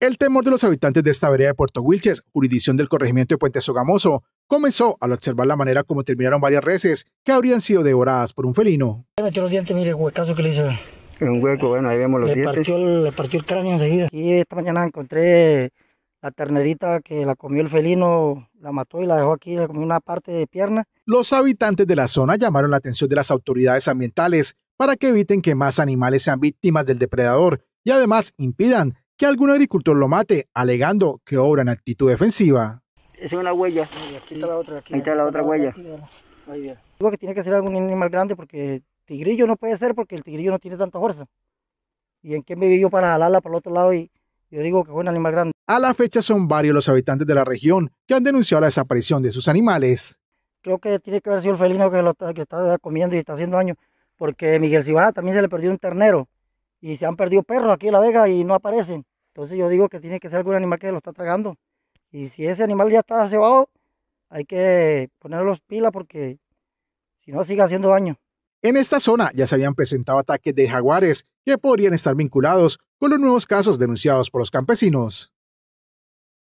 El temor de los habitantes de esta vereda de Puerto Wilches, jurisdicción del corregimiento de Puente Sogamoso, comenzó al observar la manera como terminaron varias reses que habrían sido devoradas por un felino. Le metió los dientes, mire huecazo que le hizo. Un hueco, bueno, ahí vemos los dientes. Partió, le partió el cráneo enseguida. Y esta mañana encontré la ternerita que la comió el felino, la mató y la dejó aquí, la comió una parte de pierna. Los habitantes de la zona llamaron la atención de las autoridades ambientales para que eviten que más animales sean víctimas del depredador y además impidan que algún agricultor lo mate alegando que obra en actitud defensiva. Esa es una huella. aquí está la otra. Aquí, la otra huella. Digo que tiene que ser algún animal grande porque tigrillo no puede ser porque el tigrillo no tiene tanta fuerza. ¿Y en qué me vivió para jalarla por el otro lado? Y yo digo que fue un animal grande. A la fecha son varios los habitantes de la región que han denunciado la desaparición de sus animales. Creo que tiene que haber sido el felino que, está, que está comiendo y está haciendo daño. Porque Miguel Cibada también se le perdió un ternero. Y se han perdido perros aquí en La Vega y no aparecen. Entonces yo digo que tiene que ser algún animal que lo está tragando. Y si ese animal ya está cebado, hay que ponerlos pila porque si no sigue haciendo daño. En esta zona ya se habían presentado ataques de jaguares que podrían estar vinculados con los nuevos casos denunciados por los campesinos.